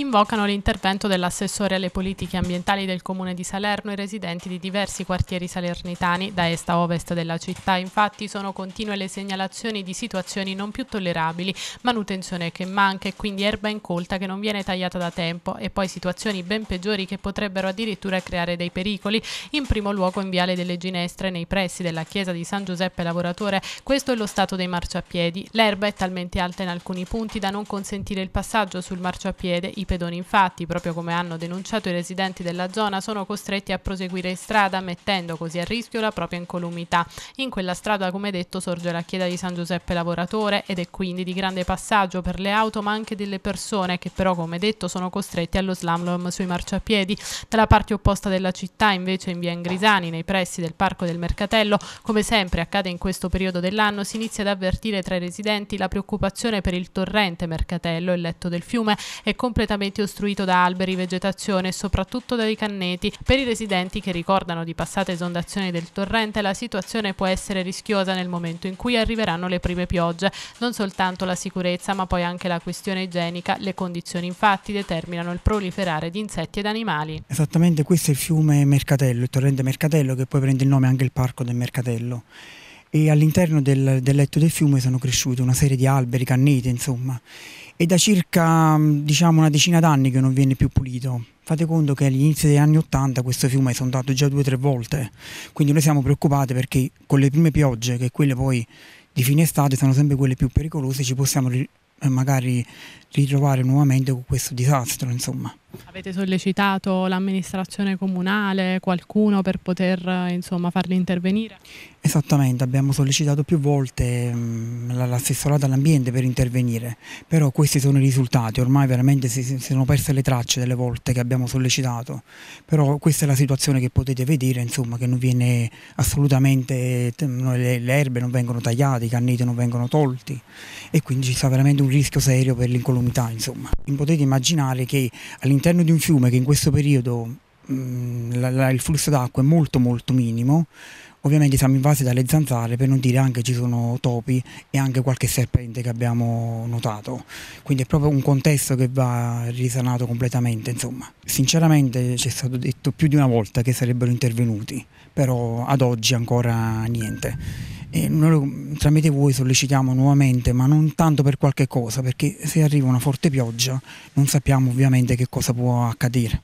invocano l'intervento dell'assessore alle politiche ambientali del comune di Salerno e residenti di diversi quartieri salernitani da est a ovest della città. Infatti sono continue le segnalazioni di situazioni non più tollerabili, manutenzione che manca e quindi erba incolta che non viene tagliata da tempo e poi situazioni ben peggiori che potrebbero addirittura creare dei pericoli, in primo luogo in Viale delle Ginestre nei pressi della chiesa di San Giuseppe Lavoratore. Questo è lo stato dei marciapiedi. L'erba è talmente alta in alcuni punti da non consentire il passaggio sul marciapiede. I pedoni infatti, proprio come hanno denunciato i residenti della zona, sono costretti a proseguire in strada mettendo così a rischio la propria incolumità. In quella strada, come detto, sorge la chiesa di San Giuseppe Lavoratore ed è quindi di grande passaggio per le auto ma anche delle persone che però, come detto, sono costretti allo slalom sui marciapiedi. Dalla parte opposta della città, invece, in via Ingrisani, nei pressi del Parco del Mercatello, come sempre accade in questo periodo dell'anno, si inizia ad avvertire tra i residenti la preoccupazione per il torrente Mercatello, il letto del fiume, è completamente completamente ostruito da alberi, vegetazione e soprattutto dai canneti. Per i residenti che ricordano di passate esondazioni del torrente, la situazione può essere rischiosa nel momento in cui arriveranno le prime piogge. Non soltanto la sicurezza, ma poi anche la questione igienica. Le condizioni infatti determinano il proliferare di insetti ed animali. Esattamente questo è il fiume Mercatello, il torrente Mercatello che poi prende il nome anche il parco del Mercatello e all'interno del, del, letto del fiume sono cresciute una serie di alberi, cannete, insomma. E da circa mm, diciamo, una decina d'anni che non viene più pulito. Fate conto che all'inizio degli anni 80 questo fiume è sondato già due o tre volte, quindi noi siamo preoccupati perché con le prime piogge, che quelle poi di fine estate sono sempre quelle più pericolose, ci possiamo ri eh, magari ritrovare nuovamente con questo disastro, insomma. Avete sollecitato l'amministrazione comunale, qualcuno per poter insomma, farli intervenire? Esattamente, abbiamo sollecitato più volte mm, l'assessorato all'ambiente per intervenire, però questi sono i risultati, ormai veramente si, si, sono perse le tracce delle volte che abbiamo sollecitato, però questa è la situazione che potete vedere, insomma, che non viene assolutamente, le, le erbe non vengono tagliate, i canneti non vengono tolti e quindi ci sta veramente un rischio serio per l'incolumità. Insomma. Potete immaginare che all'interno all'interno di un fiume che in questo periodo mh, mm, la, la, il flusso d'acqua è molto molto minimo, Ovviamente siamo invasi dalle zanzare, per non dire anche ci sono topi e anche qualche serpente che abbiamo notato. Quindi è proprio un contesto che va risanato completamente, insomma. Sinceramente ci è stato detto più di una volta che sarebbero intervenuti, però ad oggi ancora niente. E noi tramite voi sollecitiamo nuovamente, ma non tanto per qualche cosa, perché se arriva una forte pioggia non sappiamo ovviamente che cosa può accadere.